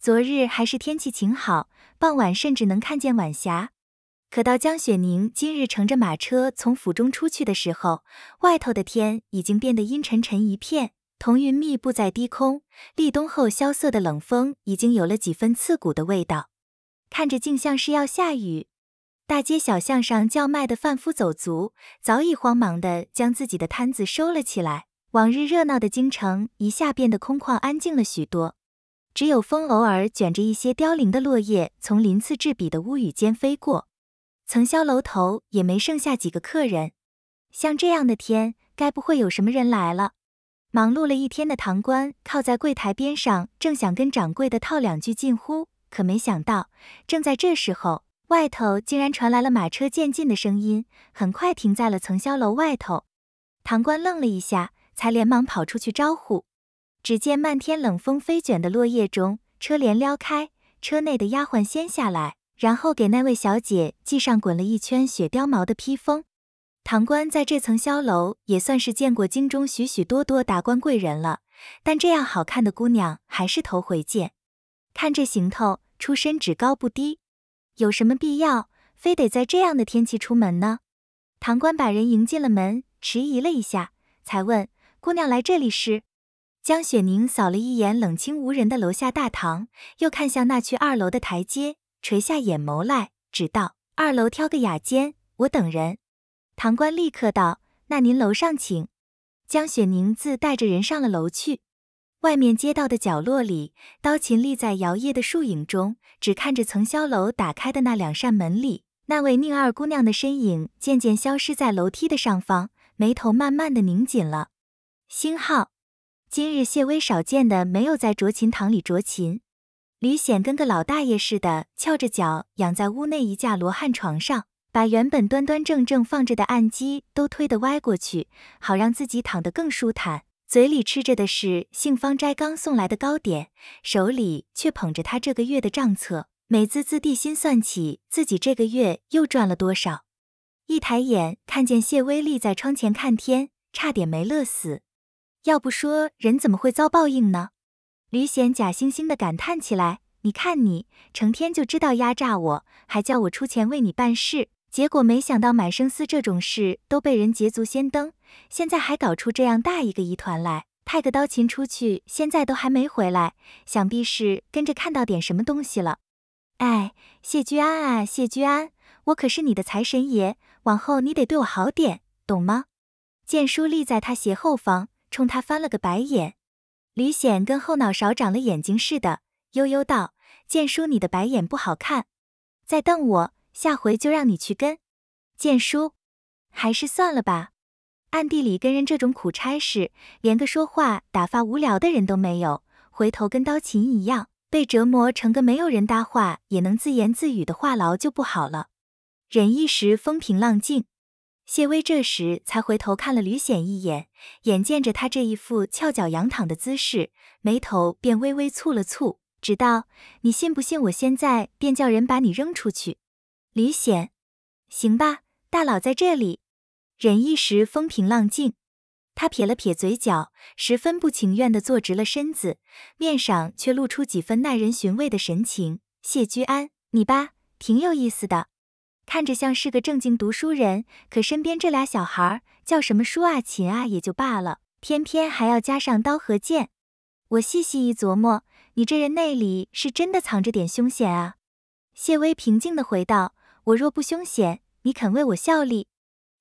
昨日还是天气晴好，傍晚甚至能看见晚霞。可到江雪宁今日乘着马车从府中出去的时候，外头的天已经变得阴沉沉一片，彤云密布在低空。立冬后萧瑟的冷风已经有了几分刺骨的味道，看着竟像是要下雨。大街小巷上叫卖的贩夫走卒早已慌忙的将自己的摊子收了起来，往日热闹的京城一下变得空旷安静了许多。只有风偶尔卷着一些凋零的落叶，从鳞次栉比的屋宇间飞过。层霄楼头也没剩下几个客人。像这样的天，该不会有什么人来了？忙碌了一天的堂官靠在柜台边上，正想跟掌柜的套两句近乎，可没想到，正在这时候，外头竟然传来了马车渐进的声音，很快停在了层霄楼外头。堂官愣了一下，才连忙跑出去招呼。只见漫天冷风飞卷的落叶中，车帘撩开，车内的丫鬟先下来，然后给那位小姐系上滚了一圈雪貂毛的披风。唐官在这层萧楼也算是见过京中许许多多达官贵人了，但这样好看的姑娘还是头回见。看这行头，出身只高不低，有什么必要非得在这样的天气出门呢？唐官把人迎进了门，迟疑了一下，才问：“姑娘来这里是？”江雪宁扫了一眼冷清无人的楼下大堂，又看向那去二楼的台阶，垂下眼眸来，只道：“二楼挑个雅间，我等人。”堂官立刻道：“那您楼上请。”江雪宁自带着人上了楼去。外面街道的角落里，刀琴立在摇曳的树影中，只看着层霄楼打开的那两扇门里，那位宁二姑娘的身影渐渐消失在楼梯的上方，眉头慢慢的拧紧了。星号。今日谢威少见的没有在斫琴堂里斫琴，吕显跟个老大爷似的，翘着脚仰在屋内一架罗汉床上，把原本端端正正放着的案几都推得歪过去，好让自己躺得更舒坦。嘴里吃着的是杏芳斋刚送来的糕点，手里却捧着他这个月的账册，美滋滋地心算起自己这个月又赚了多少。一抬眼看见谢威立在窗前看天，差点没乐死。要不说人怎么会遭报应呢？吕显假惺惺地感叹起来：“你看你成天就知道压榨我，还叫我出钱为你办事，结果没想到买生丝这种事都被人捷足先登，现在还搞出这样大一个疑团来。派个刀琴出去，现在都还没回来，想必是跟着看到点什么东西了。哎，谢居安啊，谢居安，我可是你的财神爷，往后你得对我好点，懂吗？”剑书立在他斜后方。冲他翻了个白眼，李显跟后脑勺长了眼睛似的，悠悠道：“建叔，你的白眼不好看，再瞪我，下回就让你去跟建叔，还是算了吧。暗地里跟人这种苦差事，连个说话打发无聊的人都没有，回头跟刀琴一样，被折磨成个没有人搭话也能自言自语的话痨就不好了。忍一时风平浪静。”谢威这时才回头看了吕显一眼，眼见着他这一副翘脚仰躺的姿势，眉头便微微蹙了蹙，直道：“你信不信，我现在便叫人把你扔出去？”吕显，行吧，大佬在这里，忍一时风平浪静。他撇了撇嘴角，十分不情愿地坐直了身子，面上却露出几分耐人寻味的神情。谢居安，你吧，挺有意思的。看着像是个正经读书人，可身边这俩小孩叫什么书啊、琴啊，也就罢了，偏偏还要加上刀和剑。我细细一琢磨，你这人内里是真的藏着点凶险啊！谢威平静地回道：“我若不凶险，你肯为我效力？”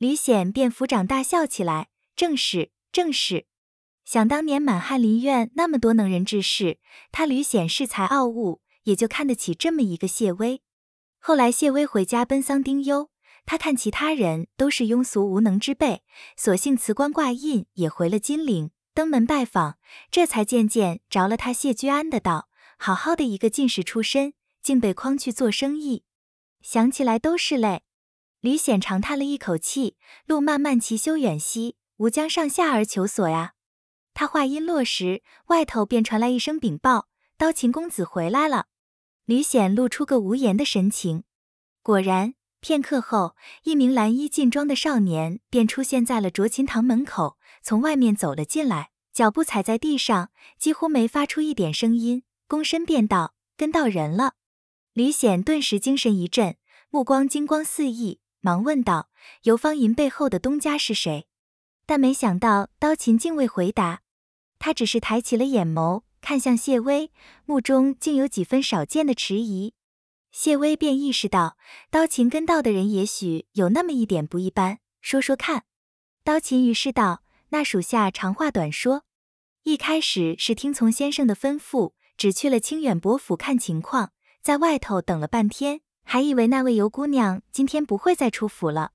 吕显便抚掌大笑起来：“正是，正是！想当年满翰林院那么多能人志士，他吕显恃才傲物，也就看得起这么一个谢威。”后来，谢威回家奔丧丁忧，他看其他人都是庸俗无能之辈，索性辞官挂印，也回了金陵，登门拜访，这才渐渐着了他谢居安的道。好好的一个进士出身，竟被诓去做生意，想起来都是泪。吕显长叹了一口气：“路漫漫其修远兮，吾将上下而求索呀。”他话音落时，外头便传来一声禀报：“刀秦公子回来了。”吕显露出个无言的神情，果然，片刻后，一名蓝衣劲装的少年便出现在了卓琴堂门口，从外面走了进来，脚步踩在地上几乎没发出一点声音，躬身便道：“跟到人了。”吕显顿时精神一振，目光金光四溢，忙问道：“游方银背后的东家是谁？”但没想到刀琴竟未回答，他只是抬起了眼眸。看向谢威，目中竟有几分少见的迟疑。谢威便意识到，刀琴跟到的人也许有那么一点不一般。说说看，刀琴于是道：“那属下长话短说，一开始是听从先生的吩咐，只去了清远伯府看情况，在外头等了半天，还以为那位尤姑娘今天不会再出府了。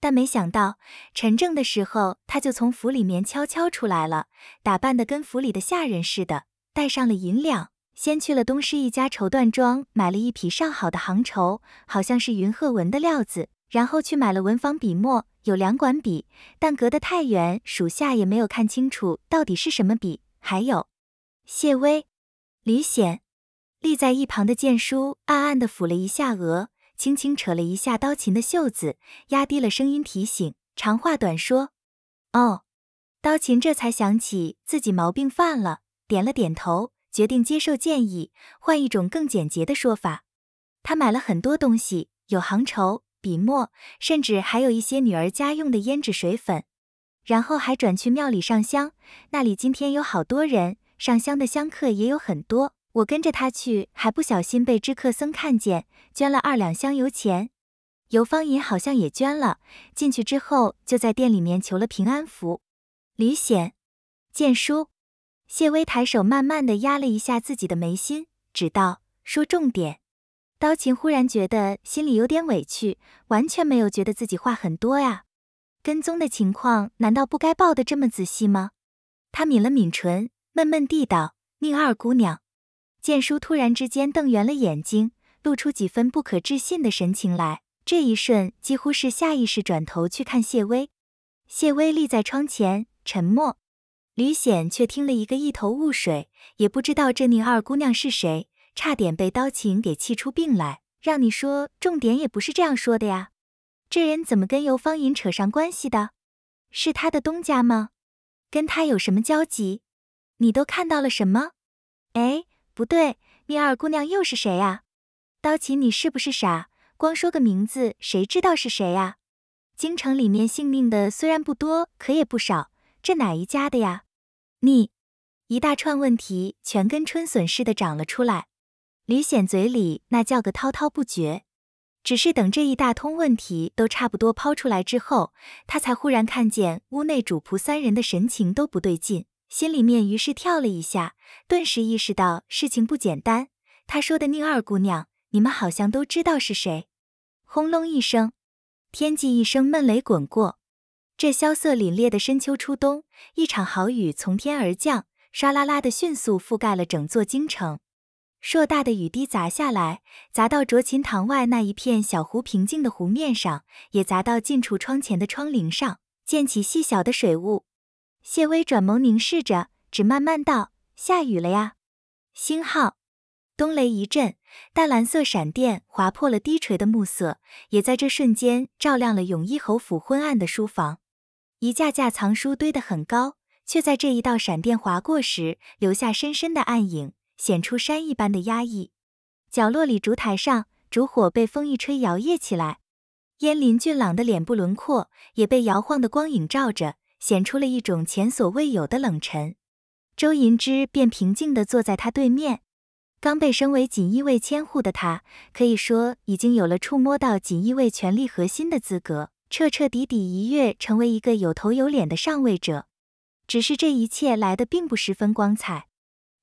但没想到，陈正的时候，他就从府里面悄悄出来了，打扮的跟府里的下人似的。”带上了银两，先去了东市一家绸缎庄，买了一匹上好的杭绸，好像是云鹤纹的料子。然后去买了文房笔墨，有两管笔，但隔得太远，属下也没有看清楚到底是什么笔。还有，谢威、李显立在一旁的剑书暗暗地抚了一下额，轻轻扯了一下刀琴的袖子，压低了声音提醒：“长话短说。”哦，刀琴这才想起自己毛病犯了。点了点头，决定接受建议，换一种更简洁的说法。他买了很多东西，有行筹、笔墨，甚至还有一些女儿家用的胭脂水粉。然后还转去庙里上香，那里今天有好多人，上香的香客也有很多。我跟着他去，还不小心被知客僧看见，捐了二两香油钱。尤芳银好像也捐了。进去之后，就在店里面求了平安符。李显，建书。谢威抬手，慢慢地压了一下自己的眉心，只道：“说重点。”刀琴忽然觉得心里有点委屈，完全没有觉得自己话很多呀。跟踪的情况难道不该报得这么仔细吗？他抿了抿唇，闷闷地道：“宁二姑娘。”剑书突然之间瞪圆了眼睛，露出几分不可置信的神情来。这一瞬，几乎是下意识转头去看谢威。谢威立在窗前，沉默。吕显却听了一个一头雾水，也不知道这宁二姑娘是谁，差点被刀琴给气出病来。让你说重点也不是这样说的呀，这人怎么跟尤芳银扯上关系的？是他的东家吗？跟他有什么交集？你都看到了什么？哎，不对，宁二姑娘又是谁啊？刀琴，你是不是傻？光说个名字，谁知道是谁呀？京城里面姓宁的虽然不多，可也不少。这哪一家的呀？你一大串问题全跟春笋似的长了出来，李显嘴里那叫个滔滔不绝。只是等这一大通问题都差不多抛出来之后，他才忽然看见屋内主仆三人的神情都不对劲，心里面于是跳了一下，顿时意识到事情不简单。他说的宁二姑娘，你们好像都知道是谁。轰隆一声，天际一声闷雷滚过。这萧瑟凛冽的深秋初冬，一场好雨从天而降，唰啦啦的迅速覆盖了整座京城。硕大的雨滴砸下来，砸到卓琴堂外那一片小湖平静的湖面上，也砸到近处窗前的窗棂上，溅起细小的水雾。谢威转眸凝视着，只慢慢道：“下雨了呀。”星号，冬雷一震，淡蓝色闪电划破了低垂的暮色，也在这瞬间照亮了永一侯府昏暗的书房。一架架藏书堆得很高，却在这一道闪电划过时，留下深深的暗影，显出山一般的压抑。角落里烛台上，烛火被风一吹摇曳起来，燕林俊朗的脸部轮廓也被摇晃的光影照着，显出了一种前所未有的冷沉。周银之便平静地坐在他对面。刚被升为锦衣卫千户的他，可以说已经有了触摸到锦衣卫权力核心的资格。彻彻底底一跃成为一个有头有脸的上位者，只是这一切来的并不十分光彩，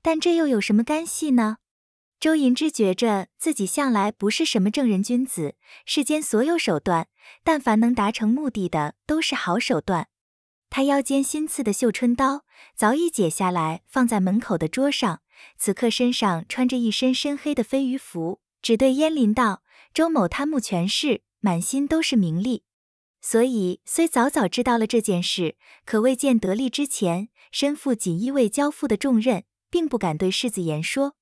但这又有什么干系呢？周银之觉着自己向来不是什么正人君子，世间所有手段，但凡能达成目的的都是好手段。他腰间新刺的绣春刀早已解下来放在门口的桌上，此刻身上穿着一身深黑的飞鱼服，只对燕林道：“周某贪慕权势，满心都是名利。”所以虽早早知道了这件事，可未见得力之前，身负锦衣卫交付的重任，并不敢对世子言说。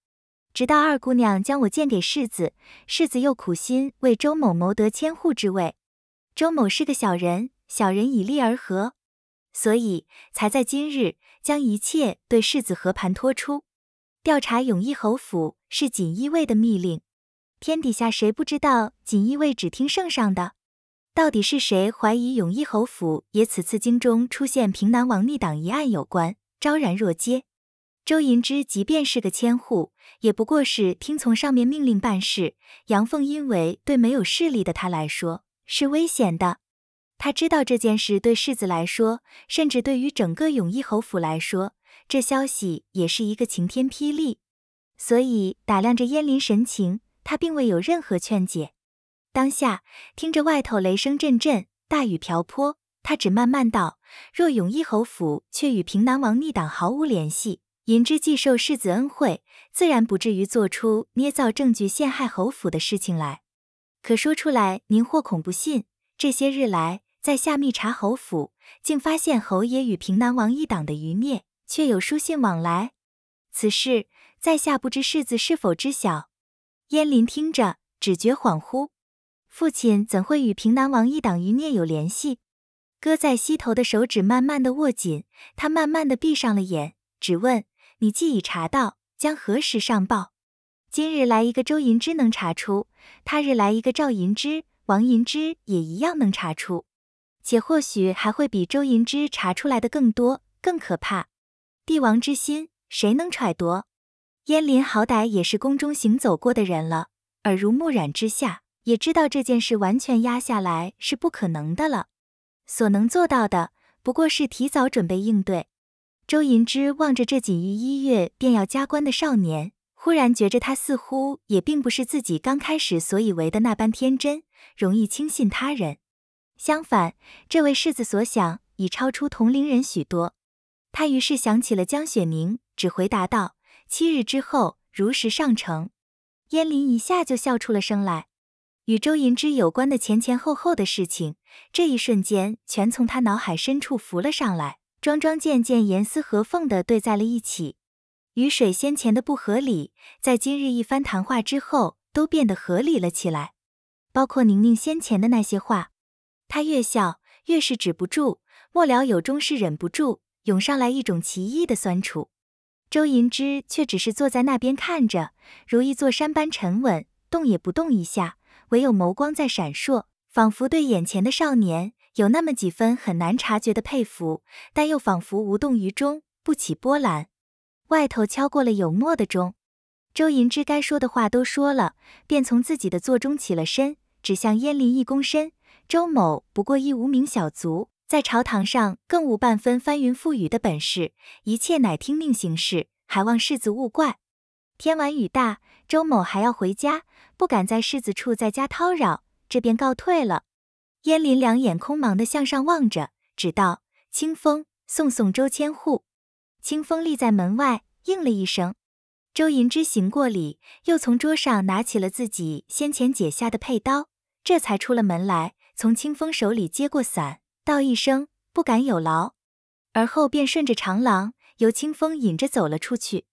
直到二姑娘将我荐给世子，世子又苦心为周某谋得千户之位。周某是个小人，小人以利而合，所以才在今日将一切对世子和盘托出。调查永义侯府是锦衣卫的密令，天底下谁不知道锦衣卫只听圣上的？到底是谁怀疑永义侯府也此次京中出现平南王逆党一案有关，昭然若揭。周银之即便是个千户，也不过是听从上面命令办事，阳奉阴违对没有势力的他来说是危险的。他知道这件事对世子来说，甚至对于整个永义侯府来说，这消息也是一个晴天霹雳，所以打量着燕临神情，他并未有任何劝解。当下听着外头雷声阵阵，大雨瓢泼，他只慢慢道：“若永义侯府却与平南王逆党毫无联系，银之既受世子恩惠，自然不至于做出捏造证据陷害侯府的事情来。可说出来，您或恐不信。这些日来，在下密查侯府，竟发现侯爷与平南王一党的余孽却有书信往来。此事，在下不知世子是否知晓。”燕临听着，只觉恍惚。父亲怎会与平南王一党余孽有联系？搁在膝头的手指慢慢的握紧，他慢慢的闭上了眼，只问：“你既已查到，将何时上报？”今日来一个周银之能查出，他日来一个赵银之、王银之也一样能查出，且或许还会比周银之查出来的更多、更可怕。帝王之心，谁能揣度？燕临好歹也是宫中行走过的人了，耳濡目染之下。也知道这件事完全压下来是不可能的了，所能做到的不过是提早准备应对。周银之望着这锦衣一跃便要加官的少年，忽然觉着他似乎也并不是自己刚开始所以为的那般天真，容易轻信他人。相反，这位世子所想已超出同龄人许多。他于是想起了江雪凝，只回答道：“七日之后，如实上呈。”燕临一下就笑出了声来。与周银之有关的前前后后的事情，这一瞬间全从他脑海深处浮了上来，桩桩件件严丝合缝的对在了一起。雨水先前的不合理，在今日一番谈话之后，都变得合理了起来，包括宁宁先前的那些话。他越笑越是止不住，末了有终是忍不住涌上来一种奇异的酸楚。周银之却只是坐在那边看着，如一座山般沉稳，动也不动一下。唯有眸光在闪烁，仿佛对眼前的少年有那么几分很难察觉的佩服，但又仿佛无动于衷，不起波澜。外头敲过了有墨的钟，周银之该说的话都说了，便从自己的座中起了身，指向燕临一躬身：“周某不过一无名小卒，在朝堂上更无半分翻云覆雨的本事，一切乃听命行事，还望世子勿怪。”天晚雨大，周某还要回家，不敢在柿子处在家叨扰，这便告退了。燕临两眼空茫地向上望着，只道：“清风，送送周千户。”清风立在门外，应了一声。周银之行过礼，又从桌上拿起了自己先前解下的佩刀，这才出了门来，从清风手里接过伞，道一声：“不敢有劳。”而后便顺着长廊，由清风引着走了出去。